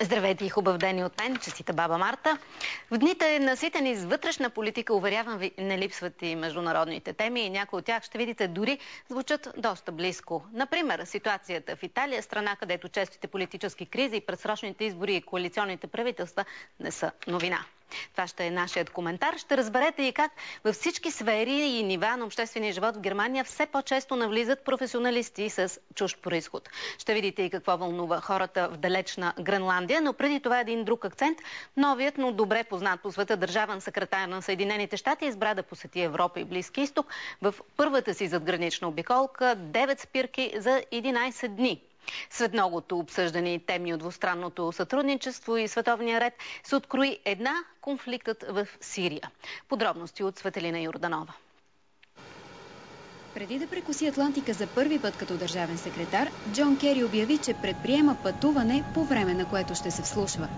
Здравейте и хубав ден и от мен, честита баба Марта. В дните на наситени с вътрешна политика, уверявам ви, не липсват и международните теми и някои от тях ще видите дори звучат доста близко. Например, ситуацията в Италия, страна където честите политически кризи, предсрочните избори и коалиционните правителства не са новина. Това ще е нашият коментар. Ще разберете и как във всички сфери и нива на обществения живот в Германия все по-често навлизат професионалисти с чужд происход. Ще видите и какво вълнува хората в далечна Гренландия, но преди това един друг акцент. Новият, но добре познат по света държавен секретар на Съединените щати избра да посети Европа и Близки изток в първата си задгранична обиколка 9 спирки за 11 дни. След многото обсъждани теми от двустранното сътрудничество и световния ред се открои една конфликтът в Сирия. Подробности от Светелина Йорданова. Преди да прекуси Атлантика за първи път като държавен секретар, Джон Кери обяви, че предприема пътуване, по време на което ще се вслушва.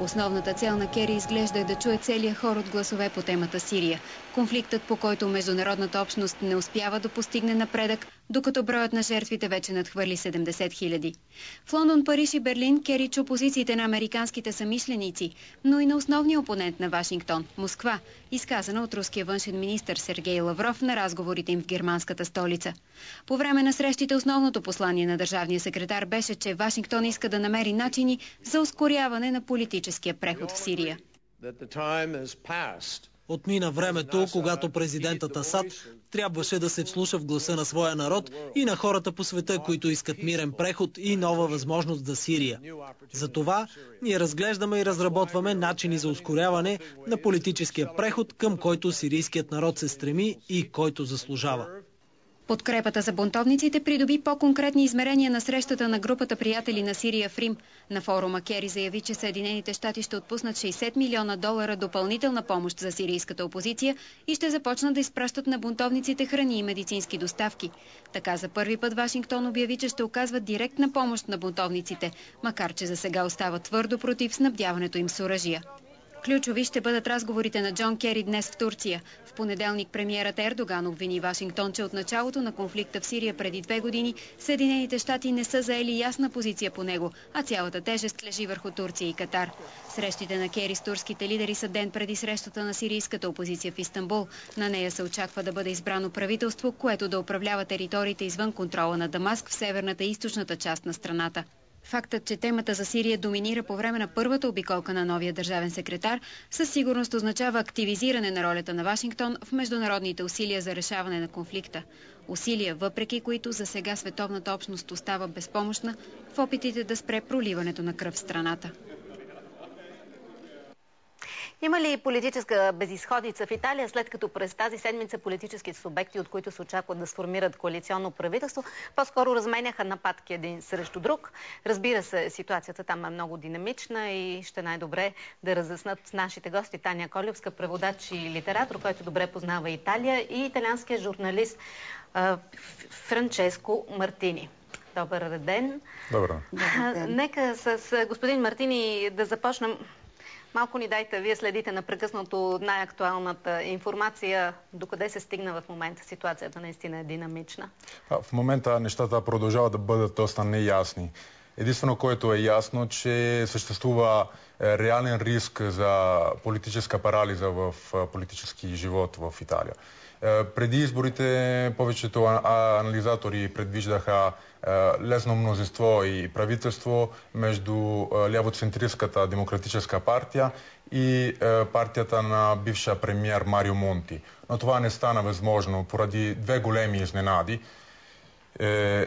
Основната цел на Кери изглежда е да чуе целия хор от гласове по темата Сирия. Конфликтът, по който международната общност не успява да постигне напредък, докато броят на жертвите вече надхвърли 70 хиляди. В Лондон, Париж и Берлин Кери чу позициите на американските самишленици, но и на основния опонент на Вашингтон – Москва, изказана от руския външен министр Сергей Лавров на разговорите им в германската столица. По време на срещите основното послание на държавния секретар беше, че Вашингтон иска да намери начини за ускоряване на политическия преход в Сирия. Отмина времето, когато президентът Асад трябваше да се вслуша в гласа на своя народ и на хората по света, които искат мирен преход и нова възможност за Сирия. Затова ние разглеждаме и разработваме начини за ускоряване на политическия преход, към който сирийският народ се стреми и който заслужава. Подкрепата за бунтовниците придоби по-конкретни измерения на срещата на групата приятели на Сирия в Рим. На форума Кери заяви, че Съединените щати ще отпуснат 60 милиона долара допълнителна помощ за сирийската опозиция и ще започнат да изпращат на бунтовниците храни и медицински доставки. Така за първи път Вашингтон обяви, че ще оказва директна помощ на бунтовниците, макар че за сега остава твърдо против снабдяването им с оръжия. Ключови ще бъдат разговорите на Джон Кери днес в Турция. В понеделник премиерът Ердоган обвини Вашингтон, че от началото на конфликта в Сирия преди две години Съединените щати не са заели ясна позиция по него, а цялата тежест лежи върху Турция и Катар. Срещите на Кери с турските лидери са ден преди срещата на сирийската опозиция в Истанбул. На нея се очаква да бъде избрано правителство, което да управлява териториите извън контрола на Дамаск в северната и източната част на страната. Фактът, че темата за Сирия доминира по време на първата обиколка на новия държавен секретар, със сигурност означава активизиране на ролята на Вашингтон в международните усилия за решаване на конфликта. Усилия, въпреки които за сега световната общност остава безпомощна в опитите да спре проливането на кръв в страната. Има ли политическа безисходица в Италия, след като през тази седмица политически субекти, от които се очаква да сформират коалиционно правителство, по-скоро разменяха нападки един срещу друг? Разбира се, ситуацията там е много динамична и ще най-добре да разъснат нашите гости Таня Колевска, преводач и литератор, който добре познава Италия и италианския журналист Франческо Мартини. Добър ден. Добър ден. Нека с господин Мартини да започнем Малко ни дайте, вие следите напрекъснато най-актуалната информация. Докъде се стигна в момента? Ситуацията наистина е динамична. В момента нещата продължават да бъдат доста неясни. Единствено, което е ясно, че съществува е, реален риск за политическа парализа в е, политически живот в Италия. Е, преди изборите повечето анализатори предвиждаха е, лесно мнозинство и правителство между е, лявоцентристската демократическа партия и е, партията на бивша премьер Марио Монти. Но това не стана възможно поради две големи изненади.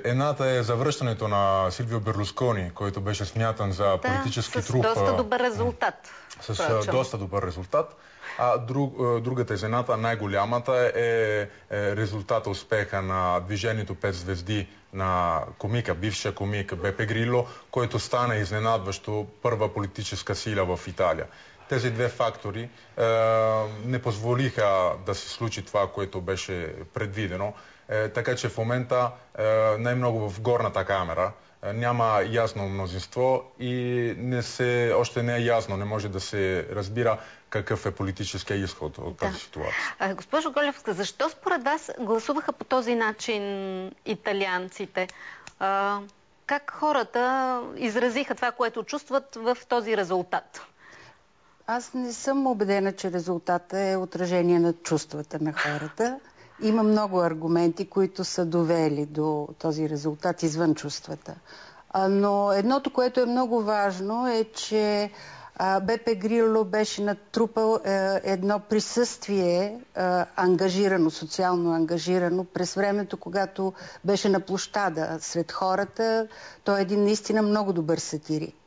Едната е завръщането на Силвио Берлускони, който беше смятан за политически да, с труп. С доста добър резултат. С впрочем. доста добър резултат. А друг, е, другата, е жената, най-голямата е, е резултата успеха на движението 5 звезди на комика, бивша комик Бепе Грило, който стана изненадващо първа политическа сила в Италия. Тези две фактори е, не позволиха да се случи това, което беше предвидено. Е, така че в момента е, най-много в горната камера е, няма ясно мнозинство и не се, още не е ясно, не може да се разбира какъв е политическия изход от да. тази ситуация. А, госпожо Голевска, защо според вас гласуваха по този начин италианците? А, как хората изразиха това, което чувстват в този резултат? Аз не съм убедена, че резултата е отражение на чувствата на хората. Има много аргументи, които са довели до този резултат извън чувствата. Но едното, което е много важно, е, че Бепе Грило беше натрупал е, едно присъствие, е, ангажирано, социално ангажирано, през времето, когато беше на площада сред хората. Той е един наистина много добър сатирик.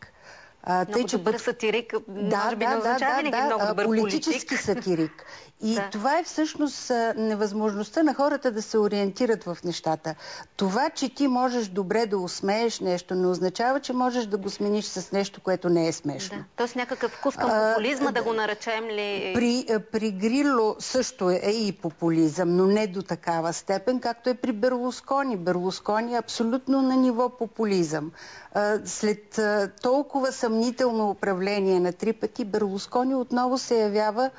А, много тъй, че... добър сатирик, да, може би да, не означава да, винаги да, много добър политически политик. сатирик. И да. това е всъщност невъзможността на хората да се ориентират в нещата. Това, че ти можеш добре да усмееш нещо, не означава, че можеш да го смениш с нещо, което не е смешно. Да. Тоест някакъв вкус към популизма, а, да го наречем ли? При, при Грило също е, е и популизъм, но не до такава степен, както е при Берлускони. Берлускони е абсолютно на ниво популизъм след толкова съмнително управление на три пъти, Берлускони отново се явява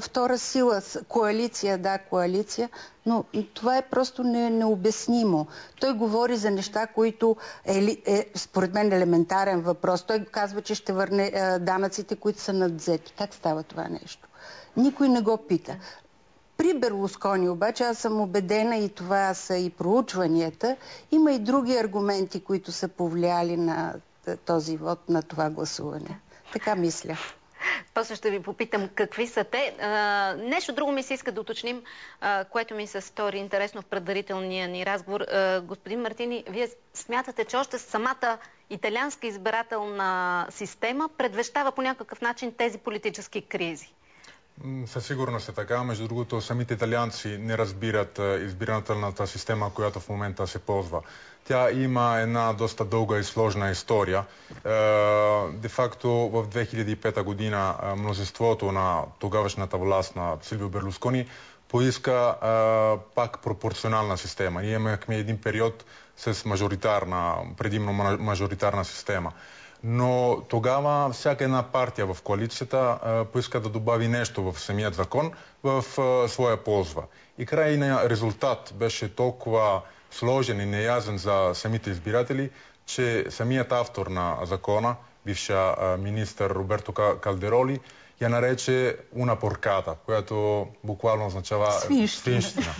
втора сила, коалиция, да, коалиция, но това е просто не, необяснимо. Той говори за неща, които е, е според мен елементарен въпрос. Той казва, че ще върне е, данъците, които са надзети. Как става това нещо? Никой не го пита. При Берлускони обаче, аз съм убедена и това са и проучванията, има и други аргументи, които са повлияли на този вод, на това гласуване. Така мисля. После ще ви попитам какви са те. А, нещо друго ми се иска да уточним, а, което ми се стори интересно в предварителния ни разговор. А, господин Мартини, вие смятате, че още самата италианска избирателна система предвещава по някакъв начин тези политически кризи? Със сигурност е така. Между другото, самите италианци не разбират е, избирателната система, която в момента се ползва. Тя има една доста дълга и сложна история. Е, де факто в 2005 година е, мнозинството на тогавашната власт на Силвио Берлускони поиска пак пропорционална система. Ние имахме един период с мажоритарна, предимно мажоритарна система но тогава всяка една партия в коалицията поиска да добави нещо в самият закон в своя ползва. И крайният резултат беше толкова сложен и неязен за самите избиратели, че самият автор на закона, бивша министър Роберто Калдероли, я нарече уна порката, която буквално означава свинщина.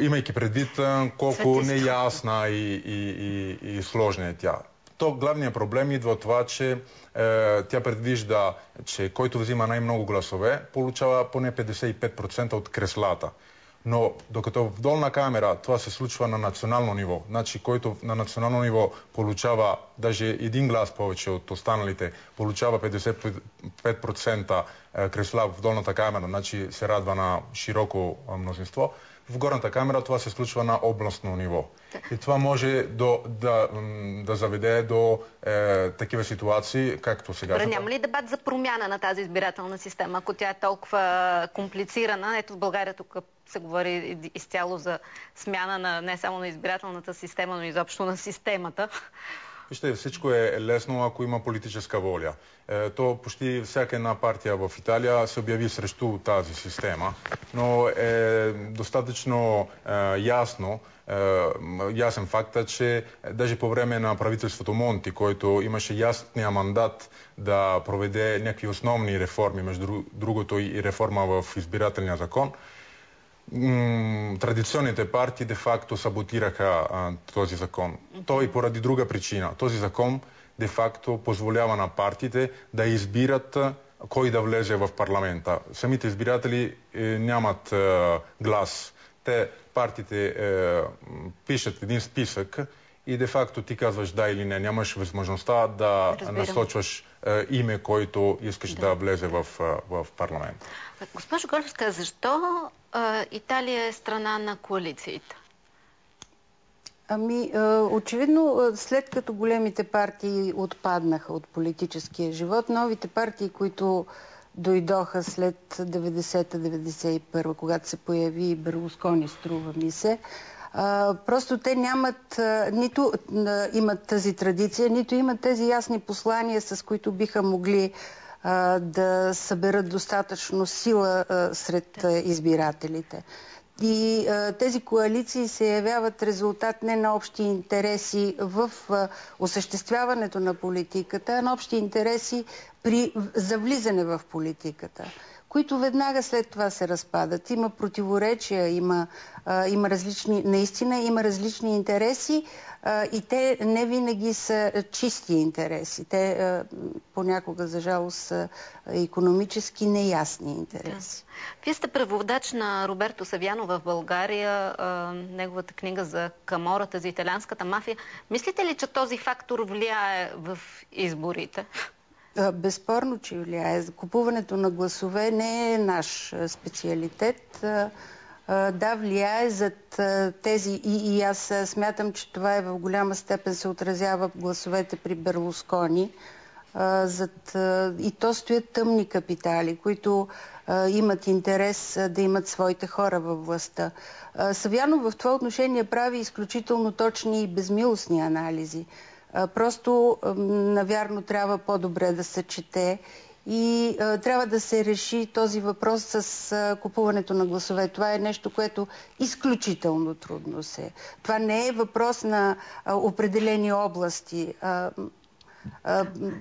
Имайки предвид колко неясна и, и, и, и сложна е тя то главният проблем идва от това, че е, тя предвижда, че който взима най-много гласове, получава поне 55% от креслата. Но докато в долна камера това се случва на национално ниво, значи който на национално ниво получава даже един глас повече от останалите, получава 55% е, кресла в долната камера, значи се радва на широко е, мнозинство. В горната камера това се случва на областно ниво. И това може до, да, да заведе до е, такива ситуации, както сега. Добре, няма ли дебат за промяна на тази избирателна система, ако тя е толкова комплицирана? Ето в България тук се говори изцяло за смяна на не само на избирателната система, но изобщо на системата. Вижте, всичко е лесно, ако има политическа воля. Е, то почти всяка една партия в Италия се обяви срещу тази система, но е достатъчно е, ясно, е, ясен факта, че даже по време на правителството Монти, който имаше ясния мандат да проведе някакви основни реформи, между другото и реформа в избирателния закон, традиционните партии де-факто саботираха този закон. Той поради друга причина. Този закон де-факто позволява на партиите да избират кой да влезе в парламента. Самите избиратели е, нямат глас. Те партиите е, пишат един списък и де-факто ти казваш да или не. Нямаш възможността да Разбирам. насочваш е, име, който искаш да, да влезе в, е, в парламент. Госпожо Горевска, защо е, Италия е страна на коалициите? Ами, е, очевидно, е, след като големите партии отпаднаха от политическия живот, новите партии, които дойдоха след 90-91, когато се появи Берлускони, струва ми се, просто те нямат, нито имат тази традиция, нито имат тези ясни послания, с които биха могли да съберат достатъчно сила сред избирателите. И тези коалиции се явяват резултат не на общи интереси в осъществяването на политиката, а на общи интереси при завлизане в политиката които веднага след това се разпадат. Има противоречия, има, а, има различни, наистина има различни интереси а, и те не винаги са чисти интереси. Те а, понякога, за жалост, са економически неясни интереси. Да. Вие сте преводач на Роберто Савяно в България, а, неговата книга за камората, за италианската мафия. Мислите ли, че този фактор влияе в изборите? Безспорно, че влияе. Купуването на гласове не е наш специалитет. Да, влияе зад тези и, и аз смятам, че това е в голяма степен се отразява гласовете при Берлускони. Зад, и то стоят тъмни капитали, които имат интерес да имат своите хора във властта. Савянов в това отношение прави изключително точни и безмилостни анализи. Просто, навярно, трябва по-добре да се чете и трябва да се реши този въпрос с купуването на гласове. Това е нещо, което изключително трудно се. Това не е въпрос на определени области.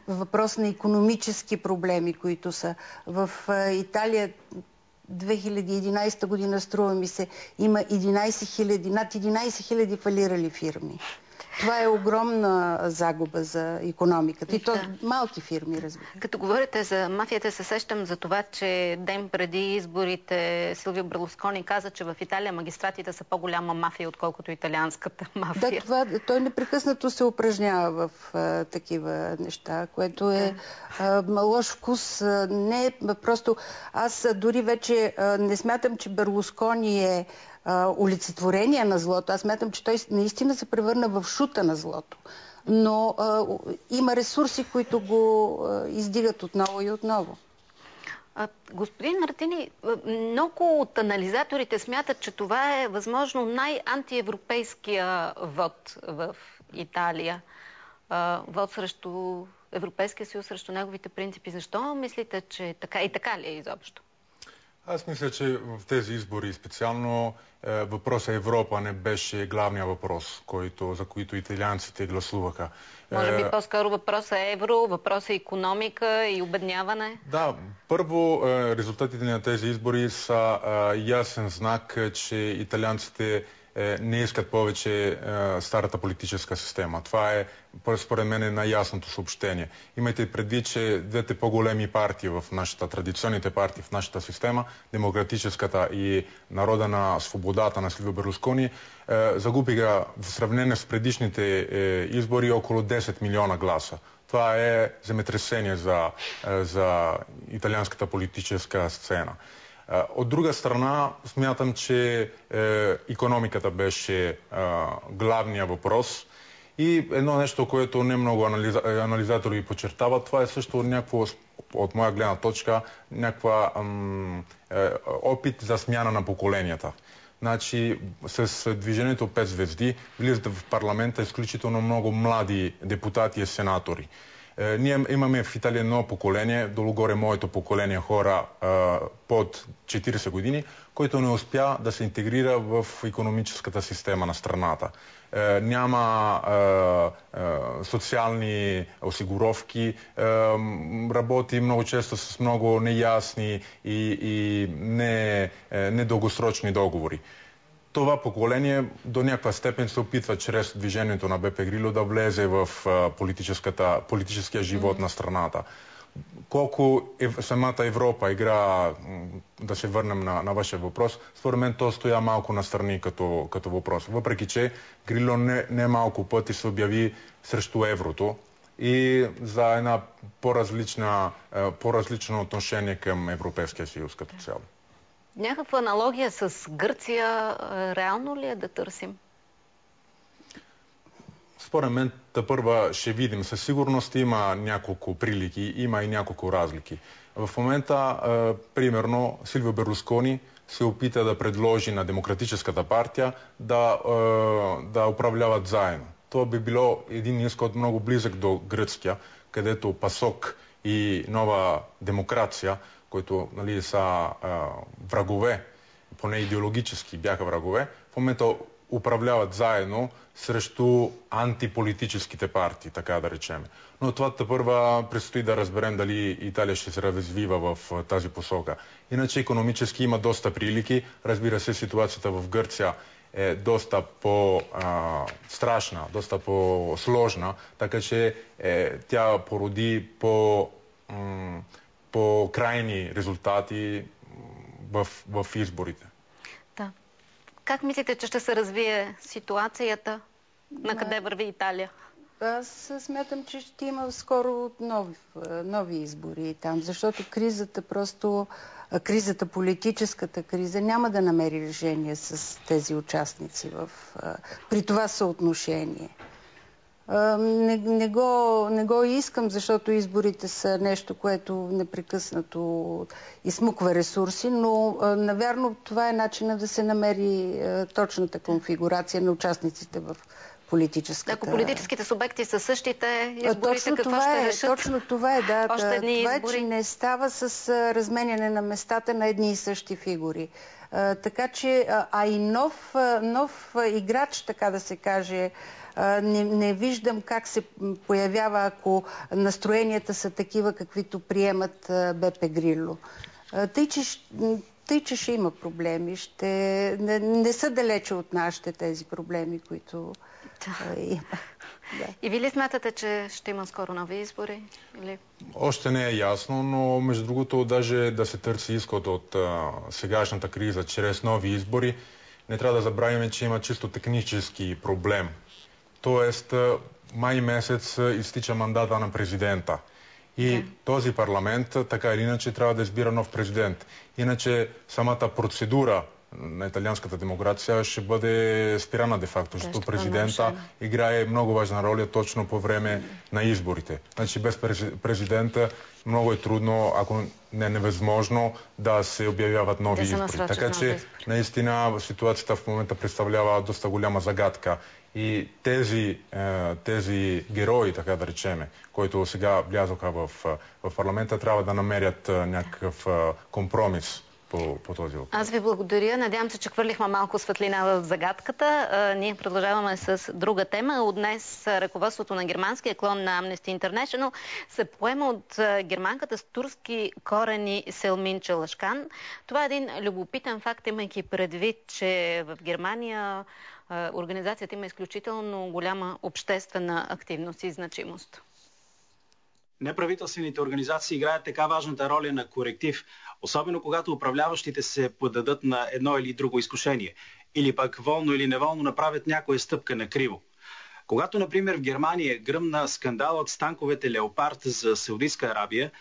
въпрос на економически проблеми, които са. В Италия 2011 година, струва ми се, има 11 000, над 11 000 фалирали фирми. Това е огромна загуба за економиката. И то малки фирми, разбира. Като говорите за мафията, се сещам за това, че ден преди изборите Силвио Берлускони каза, че в Италия магистратите са по-голяма мафия, отколкото италианската мафия. Да, това, той непрекъснато се упражнява в а, такива неща, което е да. а, лош вкус. А, не просто... Аз дори вече а, не смятам, че Берлускони е а, олицетворение на злото. Аз смятам, че той наистина се превърна в шута на злото. Но а, има ресурси, които го а, издигат отново и отново. А, господин Мартини, много от анализаторите смятат, че това е възможно най-антиевропейския вод в Италия. А, вод срещу Европейския съюз, срещу неговите принципи. Защо мислите, че така и така ли е изобщо? Аз мисля, че в тези избори специално е, въпроса е Европа не беше главния въпрос, който, за които италианците гласуваха. Е, Може би по-скоро въпроса е евро, въпроса е економика и обедняване? Да, първо резултатите на тези избори са ясен знак, че италианците е, не искат повече е, старата политическа система. Това е, според мен, е най-ясното съобщение. Имайте предвид, че двете по-големи партии в нашата, традиционните партии в нашата система, демократическата и народа на свободата на Сливо Берлускони, загубиха в сравнение с предишните избори около 10 милиона гласа. Това е земетресение за, за италианската политическа сцена. От друга страна, смятам, че е, економиката беше е, главния въпрос. И едно нещо, което не много анализа, е, анализатори подчертават, това е също някакво, от моя гледна точка, някаква е, опит за смяна на поколенията. Значи, с движението 5 звезди влизат в парламента изключително много млади депутати и сенатори. Е, ние имаме в Италия едно поколение, долу-горе моето поколение хора е, под 40 години, който не успя да се интегрира в економическата система на страната. Е, няма социални осигуровки, работи много често с много неясни и, недългосрочни договори това поколение до някаква степен се опитва чрез движението на БП Грило да влезе в политическия живот mm-hmm. на страната. Колко самата Европа игра, да се върнем на, на вашия въпрос, според мен то стоя малко настрани като, като въпрос. Въпреки, че Грило не, не е малко пъти се обяви срещу еврото и за една по-различна, по-различно отношение към Европейския съюз като цяло. Някаква аналогия с Гърция реално ли е да търсим? Според мен, първа ще видим. Със сигурност има няколко прилики, има и няколко разлики. В момента, е, примерно, Силвио Берлускони се опита да предложи на Демократическата партия да, е, да управляват заедно. Това би било един изход много близък до гръцкия, където Пасок и нова демокрация – които нали, са а, врагове, поне идеологически бяха врагове, в момента управляват заедно срещу антиполитическите партии, така да речем. Но това първа предстои да разберем дали Италия ще се развива в тази посока. Иначе економически има доста прилики. Разбира се, ситуацията в Гърция е доста по-страшна, доста по-сложна, така че е, тя породи по- по-крайни резултати в, в изборите. Да. Как мислите, че ще се развие ситуацията? На къде върви Италия? Аз смятам, че ще има скоро нови, нови избори там, защото кризата просто, кризата, политическата криза няма да намери решение с тези участници в, при това съотношение. Не, не, го, не го искам, защото изборите са нещо, което непрекъснато измуква ресурси, но навярно това е начина да се намери точната конфигурация на участниците в политическата... Ако политическите субекти са същите, изборите точно какво това ще е, решат? Точно това е, да. Още едни това е, избори. е, че не става с разменяне на местата на едни и същи фигури. А, така че, а и нов, нов играч, така да се каже, не, не виждам как се появява, ако настроенията са такива, каквито приемат БП Грилло. Тъй, че тъй, че ще има проблеми. Ще... Не, не са далече от нашите тези проблеми, които да. има. Да. И ви ли смятате, че ще има скоро нови избори? Или... Още не е ясно, но между другото, даже да се търси изход от а, сегашната криза чрез нови избори, не трябва да забравим, че има чисто технически проблем Тоест, май месец изтича мандата на президента. И да. този парламент, така или иначе, трябва да избира нов президент. Иначе самата процедура на италианската демокрация ще бъде спирана де-факто, защото президента играе много важна роля точно по време на изборите. Значи без президента много е трудно, ако не е невъзможно, да се обявяват нови да избори. Така че наистина ситуацията в момента представлява доста голяма загадка. И тези, е, тези герои, така да речеме, които сега влязоха в, е, в парламента, трябва да намерят е, някакъв компромис по, по този въпрос. Аз ви благодаря. Надявам се, че хвърлихме малко светлина в загадката. А, ние продължаваме с друга тема. От днес ръководството на германския клон на Amnesty International се поема от германката с турски корени Селмин Челашкан. Това е един любопитен факт, имайки предвид, че в Германия организацията има изключително голяма обществена активност и значимост неправителствените организации играят така важната роля на коректив, особено когато управляващите се подадат на едно или друго изкушение, или пък волно или неволно направят някоя стъпка на криво. Когато, например, в Германия е гръмна скандалът с танковете Леопард за Саудитска Арабия,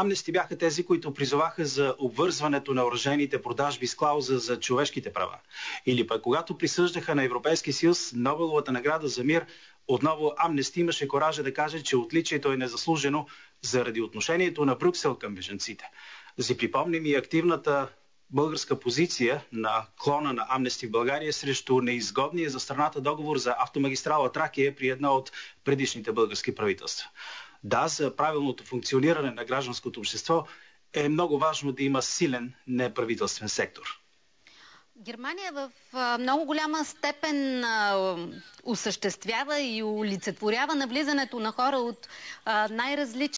Амнести бяха тези, които призоваха за обвързването на оръжените продажби с клауза за човешките права. Или пък когато присъждаха на Европейски съюз Нобеловата награда за мир, отново Амнести имаше коража да каже, че отличието е незаслужено заради отношението на Брюксел към беженците. За припомним и активната българска позиция на клона на Амнести в България срещу неизгодния за страната договор за автомагистрала Тракия при едно от предишните български правителства. Да, за правилното функциониране на гражданското общество е много важно да има силен неправителствен сектор. Германия в много голяма степен осъществява и олицетворява навлизането на хора от най-различни